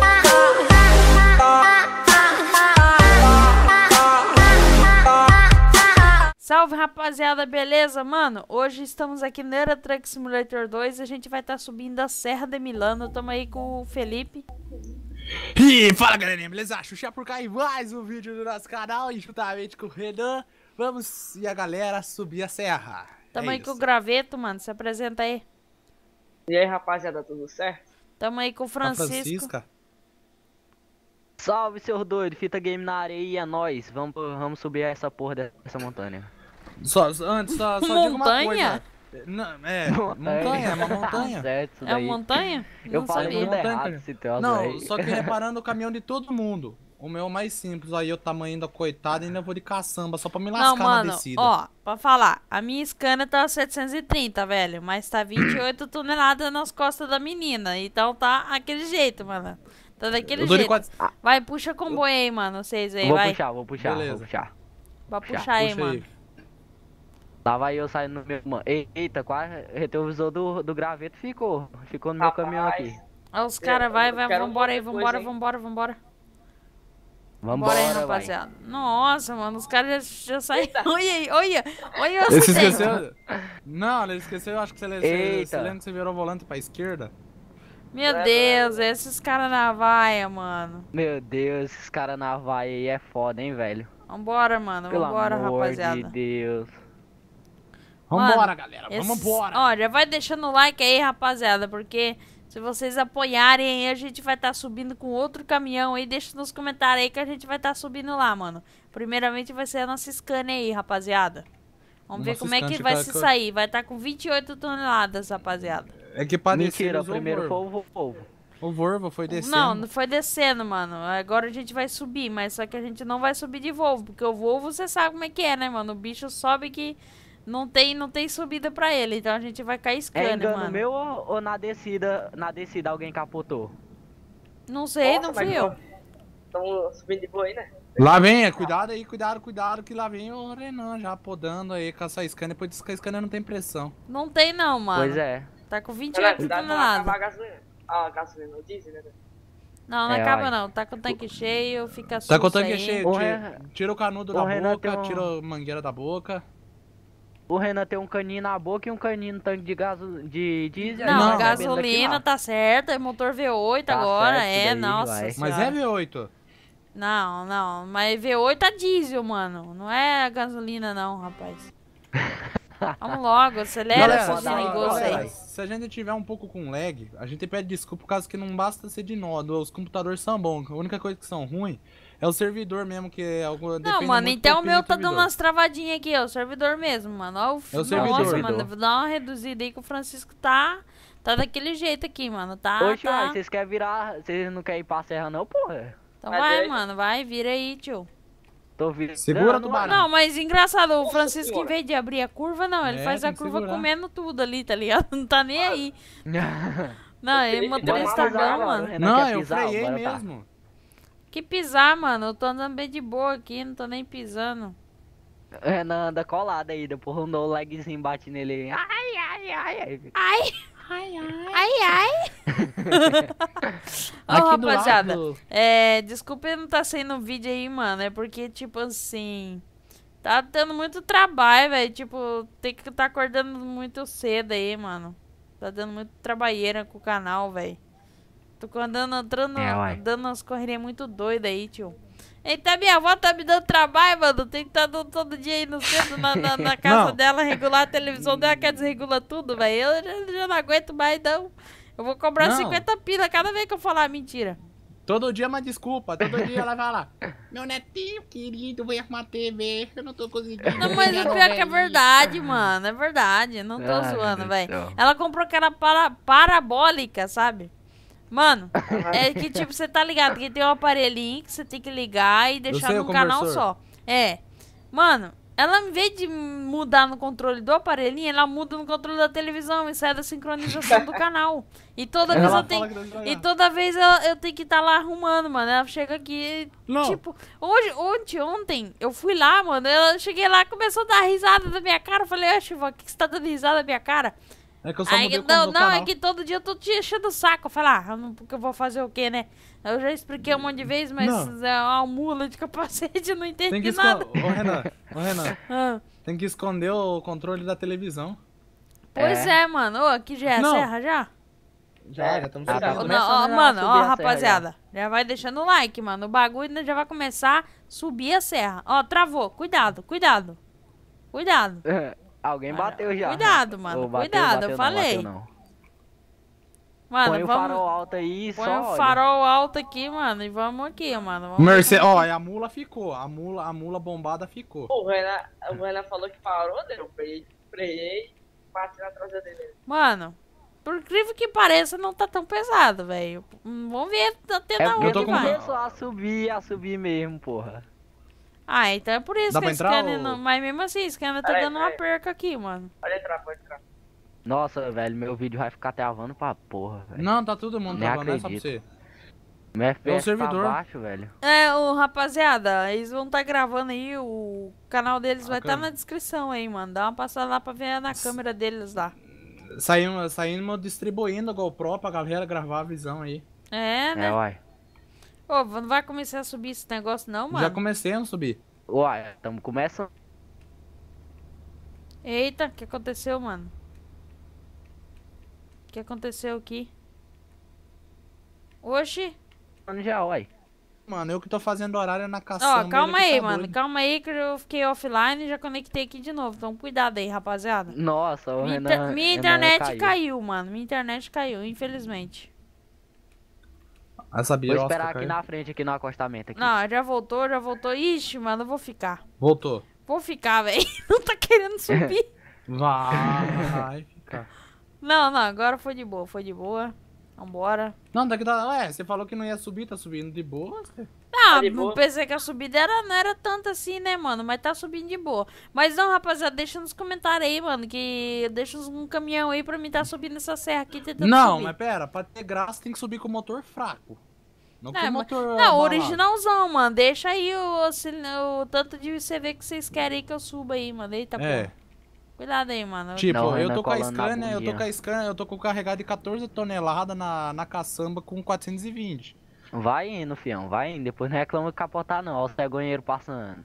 Ah, ah, Salve rapaziada, beleza? Mano, hoje estamos aqui no Era Truck Simulator 2 a gente vai estar tá subindo a Serra de Milano. Tamo aí com o Felipe. E fala galerinha, beleza? Xuxa por cá e mais um vídeo do nosso canal, e juntamente com o Renan. Vamos e a galera subir a serra. Tamo é aí isso. com o Graveto, mano. Se apresenta aí. E aí, rapaziada, tudo certo? Tamo aí com o tá Francisco. Francisca. Salve, seus doidos. Fita Game na areia nós, é nóis. Vamos, vamos subir essa porra dessa montanha. Só, antes, só, só montanha? Não, é, montanha, é uma montanha. É, é uma montanha? Não eu falei tudo errado, Não, só que reparando o caminhão de todo mundo. O meu é mais simples, aí eu tamanho da coitada ainda vou de caçamba, só pra me lascar não, mano, na descida. ó, pra falar, a minha Scania tá 730, velho, mas tá 28 toneladas nas costas da menina, então tá aquele jeito, mano. Tá daquele jeito. Quatro... Ah. Vai, puxa comboio eu... aí, mano, vocês aí, vou vai. Puxar, vou puxar, Beleza. vou puxar. Vai puxar, aí, mano. Lá vai eu saindo no meu... Mano, eita, quase retrovisor do, do graveto ficou, ficou no Rapaz. meu caminhão aqui. Ó, os caras, vai, vai, vambora aí, vambora, vambora, vambora. vambora. Vambora, Bora rapaziada. Vai. Nossa, mano, os caras já, já saíram. Olha olha, olha. Ele esqueceu? Não, ele esqueceu, acho que você, Eita. você lembra que você virou o volante pra esquerda. Meu é, Deus, é. esses caras na vaia, mano. Meu Deus, esses caras na vaia aí é foda, hein, velho. Vambora, mano, Pelo vambora, amor rapaziada. Meu de Deus. Vambora, mano, galera, vambora. Olha, já vai deixando o like aí, rapaziada, porque... Se vocês apoiarem aí, a gente vai estar tá subindo com outro caminhão aí. Deixa nos comentários aí que a gente vai estar tá subindo lá, mano. Primeiramente vai ser a nossa scan aí, rapaziada. Vamos ver como é que vai se sair. Vai estar tá com 28 toneladas, rapaziada. É que parece Mentira, é primeiro foi o povo. O Volvo foi descendo. Não, não foi descendo, mano. Agora a gente vai subir, mas só que a gente não vai subir de Volvo, porque o Volvo você sabe como é que é, né, mano? O bicho sobe que não tem, não tem subida pra ele, então a gente vai cair scanner, é engano mano. meu ou, ou, na descida, na descida alguém capotou? Não sei, Nossa, não fui eu. Estamos subindo de boa aí, né? Lá vem, é, cuidado aí, cuidado, cuidado, que lá vem o Renan já podando aí com essa scanner, depois de que a não tem pressão. Não tem não, mano. Pois é. Tá com 28 toneladas. Não gasolina. Ah, gasolina, o diesel, né? Não, não é, acaba ai. não. Tá com o tanque cheio, fica Tá com o tanque aí. cheio, tira, o canudo o da Renan boca, tira a mangueira da boca. O Renan tem um caninho na boca e um caninho no tanque de gaso de diesel. Não, não. Tá gasolina tá, é tá certo, é motor V8 tá agora, é, daí, nossa. Vai. Mas é V8. Não, não, mas V8 é diesel, mano. Não é gasolina não, rapaz. Vamos logo, acelera esses negócios aí. Se a gente tiver um pouco com lag, a gente pede desculpa por causa que não basta ser de nódo. Os computadores são bons. A única coisa que são ruins é o servidor mesmo, que é algo. Não, mano, então o meu tá dando umas travadinhas aqui, ó. O servidor mesmo, mano. Ó, o, é o servidor. Nossa, mano, vou dar uma reduzida aí que o Francisco tá. Tá daquele jeito aqui, mano. Tá. Oxe, tá... vocês querem virar. Vocês não querem ir pra serra, não, porra? Então Mas vai, mano, vai, vira aí, tio. Tô virando. Segura do barulho. Não, mas engraçado, o Francisco, em vez de abrir a curva, não, ele é, faz a curva segurar. comendo tudo ali, tá ligado? Não tá nem aí. não, ele é motorista o Instagram, mano. Né? não, eu freiei tá. mesmo. Que pisar, mano? Eu tô andando bem de boa aqui, não tô nem pisando. Renan é, anda colado aí, depois o um lagzinho bate nele. Ai, ai, ai. Ai! ai. Ai, ai. Ai, ai. Ó, rapaziada, é, desculpa não tá saindo vídeo aí, mano. É porque, tipo assim, tá dando muito trabalho, velho. Tipo, tem que tá acordando muito cedo aí, mano. Tá dando muito trabalheira com o canal, velho. Tô andando, entrando, é, dando umas correrias muito doidas aí, tio. Eita, então, minha avó tá me dando trabalho, mano. Tem que estar tá todo dia aí no centro, na, na, na casa não. dela, regular a televisão dela, que desregula tudo, velho. Eu já, já, não aguento mais, não. Eu vou cobrar não. 50 pila cada vez que eu falar mentira. Todo dia é uma desculpa, todo dia ela vai lá. Meu netinho querido, vem arrumar TV, eu não tô conseguindo. Não, mas o pior é que é verdade, mano, é verdade, não tô ah, zoando, velho. Ela comprou aquela para parabólica, sabe? Mano, é que tipo, você tá ligado que tem um aparelhinho que você tem que ligar e deixar no num canal só. É. Mano, ela em vez de mudar no controle do aparelhinho, ela muda no controle da televisão e sai da sincronização do canal. E toda vez ela eu tenho. E toda vez ela, eu tenho que estar tá lá arrumando, mano. Ela chega aqui. Não. Tipo, hoje, ontem, ontem, eu fui lá, mano. Eu cheguei lá, começou a dar risada da minha cara. Eu falei, ô, Chiva, o que você tá dando risada da minha cara? É que eu só Aí, mudei não, não é que todo dia eu tô te enchendo o saco. Falar, ah, porque eu vou fazer o quê, né? Eu já expliquei um monte de vezes, mas não. é uma mula de capacete, não entendi tem que nada. Ô, Renan, ô, Renan. Ah. Tem que esconder o controle da televisão. Pois é, é mano. Ô, aqui já é não. a serra já? Já, é, já estamos tá, tá chegando. mano, ó, rapaziada. Já. já. vai deixando o like, mano. O bagulho já vai começar a subir a serra. Ó, travou. Cuidado, cuidado. Cuidado. É. Alguém bateu já. Cuidado, mano. Oh, bateu, Cuidado, bateu, eu não, falei. Bateu, não. Mano, Põe vamos... o farol alto aí Põe só. Põe o farol alto aqui, mano, e vamos aqui, mano. Vamos Merce... Ó, a mula ficou. A mula, a mula bombada ficou. O Renan, o Renan falou que parou, deu né? Eu freiei e bati na traseira dele. Mano, por incrível que pareça, não tá tão pesado, velho. Hum, vamos ver, até tá tentar é, Eu tô começando a subir, a subir mesmo, porra. Ah, então é por isso Dá que a Scanner ou... não... Mas mesmo assim, a Scanner tá dando uma perca aqui, mano. Pode entrar, pode entrar. Nossa, velho, meu vídeo vai ficar travando pra porra, velho. Não, tá todo mundo travando, acredito. é só pra você. Meu FPS é o tá servidor. tá baixo, velho. É, o rapaziada, eles vão estar tá gravando aí, o canal deles vai estar tá na descrição aí, mano. Dá uma passada lá pra ver na câmera deles lá. Saindo, saindo, distribuindo a GoPro pra galera gravar a visão aí. É, né? É, uai. Ô, oh, não vai começar a subir esse negócio não, mano? Já comecei a subir. Uai, estamos começando. Eita, o que aconteceu, mano? O que aconteceu aqui? Oxi. Mano, já, uai. Mano, eu que tô fazendo horário na caçamba. Ó, calma tá aí, tá mano. Doido. Calma aí que eu fiquei offline e já conectei aqui de novo. Então cuidado aí, rapaziada. Nossa, o minha Renan, Minha internet caiu. caiu, mano. Minha internet caiu, infelizmente. Ah, vou esperar aqui caiu. na frente, aqui no acostamento. Aqui. Não, já voltou, já voltou. Ixi, mano, eu vou ficar. Voltou. Vou ficar, velho. Não tá querendo subir. Vai, ficar. Não, não, agora foi de boa, foi de boa. Vambora. Não, daqui tá. Ué, você falou que não ia subir, tá subindo de boa? Ah, tá eu pensei que a subida era, não era tanto assim, né, mano? Mas tá subindo de boa. Mas não, rapaziada, deixa nos comentários aí, mano, que deixa um caminhão aí pra mim tá subindo essa serra aqui tentando Não, subir. mas pera, pra ter graça tem que subir com o motor fraco. Não é, com o motor. Não, balado. originalzão, mano. Deixa aí o, o, o tanto de CV que vocês querem que eu suba aí, mano. Eita, é. bom Cuidado aí, mano. Tipo, não, eu, tô com a scanner, eu tô com a scanner, eu tô com o carregado de 14 toneladas na, na caçamba com 420. Vai indo, fião, vai indo. Depois não reclama de capotar, não. Olha os cegonheiros passando.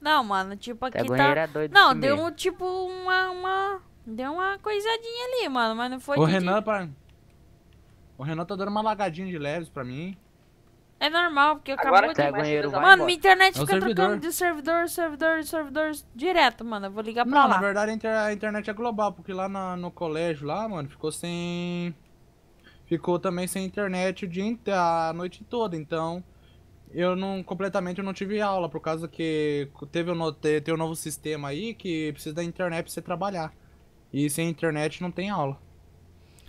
Não, mano, tipo, aqui tá... É doido não, assim deu tipo, uma, uma... Deu uma coisadinha ali, mano, mas não foi... O de... Renan, pra... O Renan tá dando uma lagadinha de leves pra mim. É normal, porque acabou Agora, de... mano, minha internet é fica servidor. trocando de servidor, servidor, servidor direto, mano. Eu vou ligar pra não, lá. Não, na verdade a, internet é global, porque lá na... no colégio, lá, mano, ficou sem... Ficou também sem internet o dia, a noite toda, então... Eu não, completamente eu não tive aula, por causa que teve um, teve um novo sistema aí que precisa da internet pra você trabalhar. E sem internet não tem aula.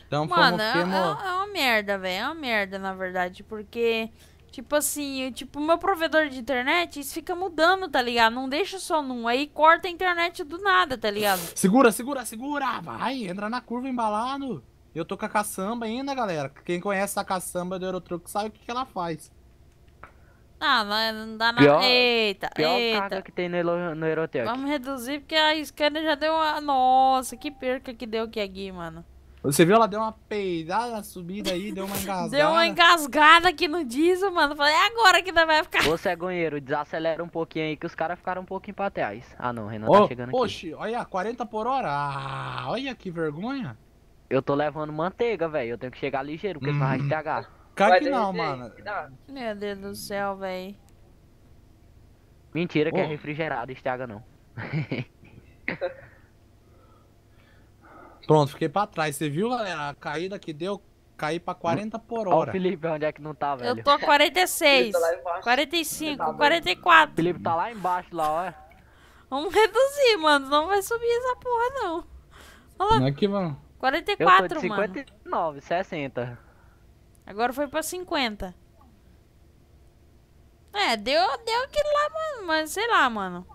Então, Mano, como, é, é, é uma merda, velho. É uma merda, na verdade, porque... Tipo assim, é tipo, meu provedor de internet, isso fica mudando, tá ligado? Não deixa só num, aí corta a internet do nada, tá ligado? Segura, segura, segura! Vai, entra na curva embalado. Eu tô com a caçamba ainda, galera. Quem conhece a caçamba do Eurotruck sabe o que, que ela faz. Ah, não, não dá nada. eita, pior eita. carga que tem no, no Aerotec. Vamos reduzir porque a esquerda já deu uma... Nossa, que perca que deu aqui, aqui mano. Você viu, ela deu uma peidada na subida aí, deu uma engasgada. Deu uma engasgada aqui no diesel, mano. Falei, é agora que não vai ficar. Ô, cegonheiro, desacelera um pouquinho aí, que os caras ficaram um pouquinho pra trás. Ah, não, Renan tá chegando poxa, aqui. Oxe, olha, 40 por hora. Ah, olha que vergonha. Eu tô levando manteiga, velho. Eu tenho que chegar ligeiro, porque hum. senão vai estragar. Cara que não, mano. Meu Deus do céu, velho. Mentira que é refrigerado, estraga não. Pronto, fiquei pra trás. Você viu, galera? A caída que deu, caí pra 40 por hora. Ó, o Felipe, onde é que não tá, velho? Eu tô a 46, tá 45, tá 44. O Felipe tá lá embaixo, lá, ó. Vamos reduzir, mano. Não vai subir essa porra, não. Olha lá. Não é que mano? 44, eu tô de 59, mano. 60. Agora foi pra 50. É, deu, deu aquilo lá, mano. Mas sei lá, mano.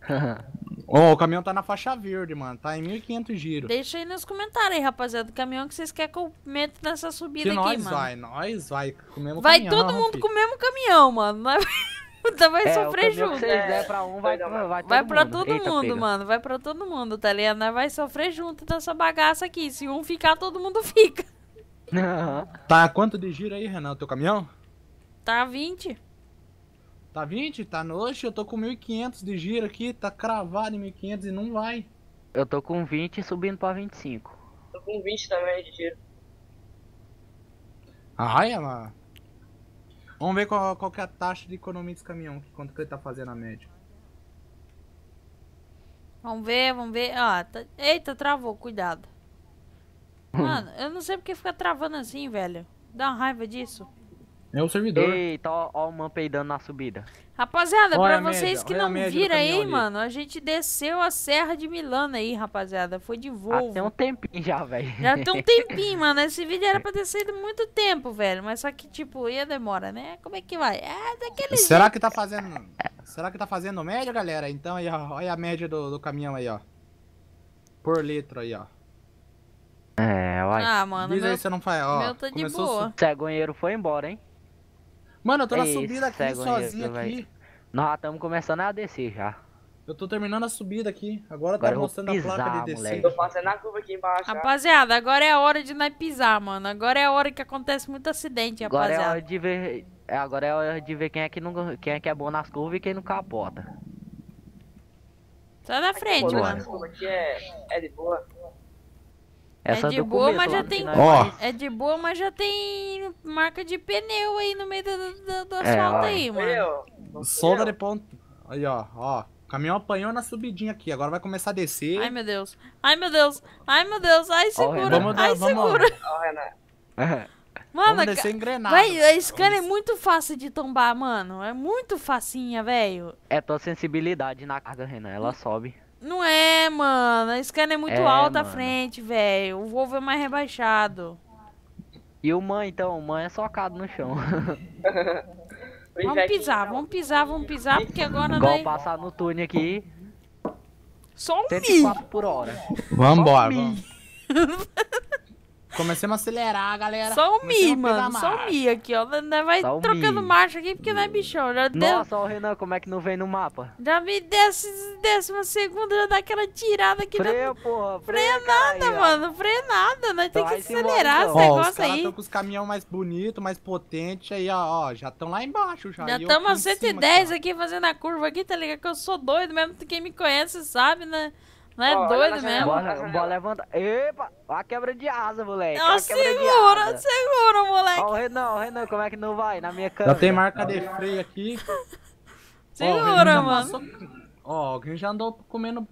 Ô, oh, o caminhão tá na faixa verde, mano. Tá em 1.500 giros. Deixa aí nos comentários aí, rapaziada, o caminhão que vocês querem que eu meta nessa subida que aqui, nós mano. Vai, nós vai com o mesmo vai caminhão. Vai todo mundo filho. com o mesmo caminhão, mano. Nós vai é, sofrer junto. Que vocês der pra um, vai, vai, vai, vai todo vai pra mundo. todo Eita, mundo, pega. mano. Vai pra todo mundo, tá ligado? Nós vai sofrer junto dessa bagaça aqui. Se um ficar, todo mundo fica. tá quanto de giro aí, Renan, o teu caminhão? Tá 20. Tá 20? Tá noite, eu tô com 1.500 de giro aqui, tá cravado em 1.500 e não vai. Eu tô com 20 subindo pra 25. Tô com 20 também de giro. Ai, ela... Vamos ver qual, qual que é a taxa de economia desse caminhão, quanto que ele tá fazendo a média. Vamos ver, vamos ver. Ah, tá... Eita, travou, cuidado. Mano, eu não sei porque fica travando assim, velho. Dá uma raiva disso. É o servidor. Eita, ó, ó o man peidando na subida. Rapaziada, olha pra vocês que não viram aí, ali. mano, a gente desceu a Serra de Milano aí, rapaziada. Foi de ah, voo. Já tem um tempinho já, velho. Já tem um tempinho, mano. Esse vídeo era pra ter saído muito tempo, velho. Mas só que, tipo, ia demora, né? Como é que vai? É daquele Será jeito. que tá fazendo... Será que tá fazendo média, galera? Então aí, ó, olha a média do, do caminhão aí, ó. Por litro aí, ó. É, olha. Ah, mano, Diz meu... aí se não faz, ó. Meu tá de boa. O Cegonheiro foi embora, hein? Mano, eu tô é na subida aqui, sozinho aqui. Vai... Nós estamos começando a descer já. Eu tô terminando a subida aqui. Agora, tá agora tá mostrando pisar, a placa de descer. Tô passando a curva aqui embaixo. Rapaziada, agora é a hora de nós pisar, mano. Agora é a hora que acontece muito acidente, rapaziada. Agora é hora de ver, é, agora é hora de ver quem é que não, quem é que é bom nas curvas e quem não capota. Sai da frente, aqui, mano. Aqui é, é de boa. É Essa é de boa, mas já tem. É ó. É de boa, mas já tem marca de pneu aí no meio do, do, do é, asfalto é, aí, mano. Eu, Solda de ponto. Aí, ó, ó. O caminhão apanhou na subidinha aqui, agora vai começar a descer. Ai meu Deus, ai meu Deus, ai meu Deus, ai segura, oh, ai segura. Vamos, mano, vamos descer engrenado. Véio, a escala é muito fácil de tombar, mano. É muito facinha, velho. É tua sensibilidade na carga, Renan, ela hum. sobe. Não é, mano. A Scan é muito é, alta mano. à frente, velho. O Volvo é mais rebaixado. E o Man, então? O Man é socado no chão. vamos pisar, então. vamos pisar, vamos pisar, porque agora... Igual daí... passar no túnel aqui. Só um mi! por hora. Vambora, vamos. Começamos a acelerar, galera. Só o Mi, mano. Só o Mi aqui, ó. Não né, vai só trocando marcha aqui porque não é bichão. Já deu... Nossa, o Renan, como é que não vem no mapa? Já me desce décima segunda, já dá aquela tirada aqui. Né? Freio, na... porra. Freia nada, aí, mano. Freia nada. Nós né? temos que acelerar embora, esse então. aí. negócio os aí. Estão com os caminhões mais bonitos, mais potentes aí, ó. ó já estão lá embaixo já. Já estamos a 110 cima, aqui, fazendo a curva aqui, tá ligado? Que eu sou doido mesmo. Quem me conhece sabe, né? Não é doido mesmo? Bola, bola levanta. Epa! Olha a quebra de asa, moleque. Não, segura, segura, moleque. Olha o Renan, o Renan, como é que não vai? Na minha câmera. Já tem marca de freio aqui. segura, ó, mano. Ó, Ó, alguém já andou comendo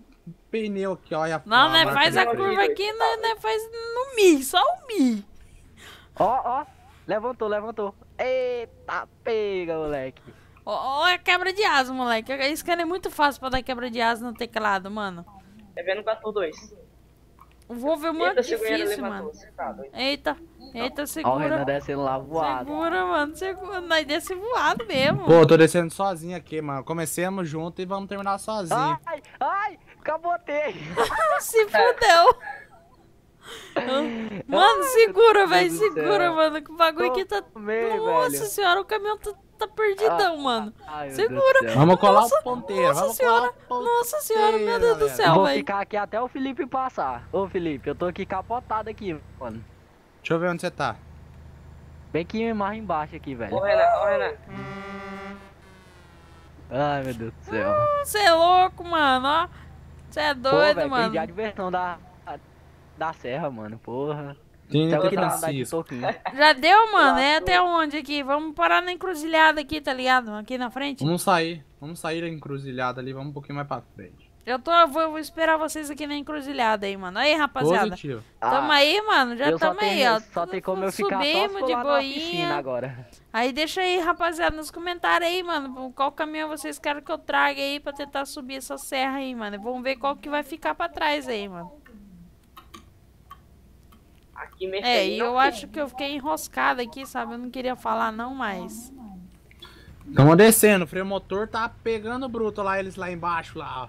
pneu aqui, olha. Não, né? Faz a curva aqui, né? né faz no mi, só o mi. Ó, ó. Levantou, levantou. Eita, pega, moleque. Ó, a é quebra de asa, moleque. Esse cara é muito fácil pra dar quebra de asa no teclado, mano. Evento tá 14-2. O Wolverman é difícil, mano. Eita, eita, segura. Ó, o Renan descendo lá voado. Segura, mano, segura. Nós desce voado mesmo. Pô, tô descendo sozinho aqui, mano. Comecemos junto e vamos terminar sozinho. Ai, ai, cabotei. Se fudeu. mano, segura, velho, segura, mano. Que o bagulho aqui tá... Nossa senhora, o caminhão tá tá perdidão, ah, mano. Ah, ai, Segura. Vamos colar nossa, o ponteiro. Nossa senhora. Ponteiro, nossa senhora, meu Deus do céu, velho. Vou véio. ficar aqui até o Felipe passar. Ô, Felipe, eu tô aqui capotado aqui, mano. Deixa eu ver onde você tá. Bem que mais embaixo aqui, velho. Ô, Renan, ô, Renan. Ai, meu Deus do céu. Você hum, é louco, mano, Você é doido, Pô, véio, mano. a diversão da, da serra, mano, porra. Tem então, que dar né? Já deu, mano. É até onde aqui? Vamos parar na encruzilhada aqui, tá ligado? Aqui na frente. Vamos sair. Vamos sair da encruzilhada ali. Vamos um pouquinho mais pra frente. Eu tô, vou, vou esperar vocês aqui na encruzilhada aí, mano. Aí, rapaziada. Positivo. Tamo ah, aí, mano. Já tamo aí, ó. Só tem como eu ficar Subimos de boinha. agora. Aí deixa aí, rapaziada, nos comentários aí, mano. Qual caminho vocês querem que eu traga aí pra tentar subir essa serra aí, mano. Vamos ver qual que vai ficar pra trás aí, mano. É, e eu acho que eu fiquei enroscada aqui, sabe? Eu não queria falar não, mais. Estamos descendo, o freio motor tá pegando bruto lá, eles lá embaixo, lá, ó.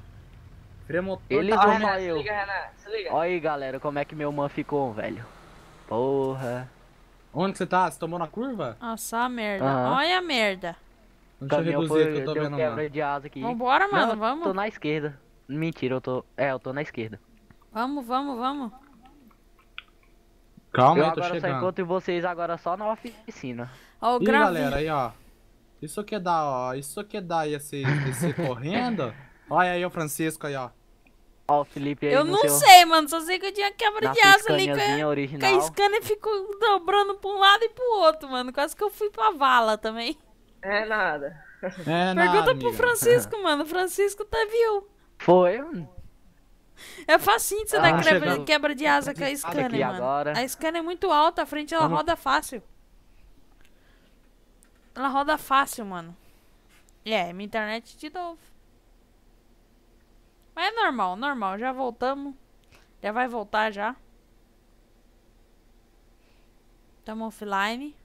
Freio motor Ele tá... Ó, Renan, eu. se liga, Renan, se liga. Olha aí, galera, como é que meu man ficou, velho. Porra. Onde você tá? Você tomou na curva? Nossa, a merda. Olha a merda. Deixa eu reduzir foi, que eu tô vendo, mano. de asa aqui. Vambora, mano, não, vamos. tô na esquerda. Mentira, eu tô... É, eu tô na esquerda. Vamos, vamos, vamos. Calma, eu aí, tô agora chegando. só encontro vocês agora só na oficina. Ó, o Ih, galera, aí, ó. Isso que dá, ó. Isso que dá ia ser correndo. Olha aí o Francisco aí, ó. Ó o Felipe aí Eu não seu... sei, mano. Só sei que eu tinha quebra na de aço ali. Que, a scanner ficou dobrando pra um lado e pro outro, mano. Quase que eu fui pra vala também. É nada. É Pergunta nada, pro Francisco, mano. Francisco tá viu. Foi, mano. É facinho de você ah, dar quebra, quebra, de asa com a scanner, mano. Agora. A scanner é muito alta, a frente ela roda fácil. Ela roda fácil, mano. É, minha internet de novo. Mas é normal, normal. Já voltamos. Já vai voltar já. Tamo offline.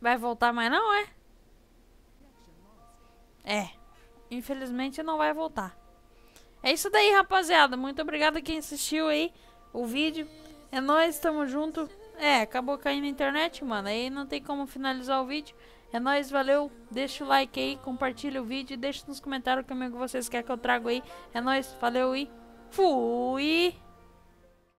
Vai voltar mais não, é? É. Infelizmente não vai voltar. É isso daí, rapaziada. Muito obrigado a quem assistiu aí o vídeo. É nóis, tamo junto. É, acabou caindo a internet, mano. Aí não tem como finalizar o vídeo. É nóis, valeu. Deixa o like aí, compartilha o vídeo. Deixa nos comentários o caminho que vocês querem que eu trago aí. É nóis, valeu e fui!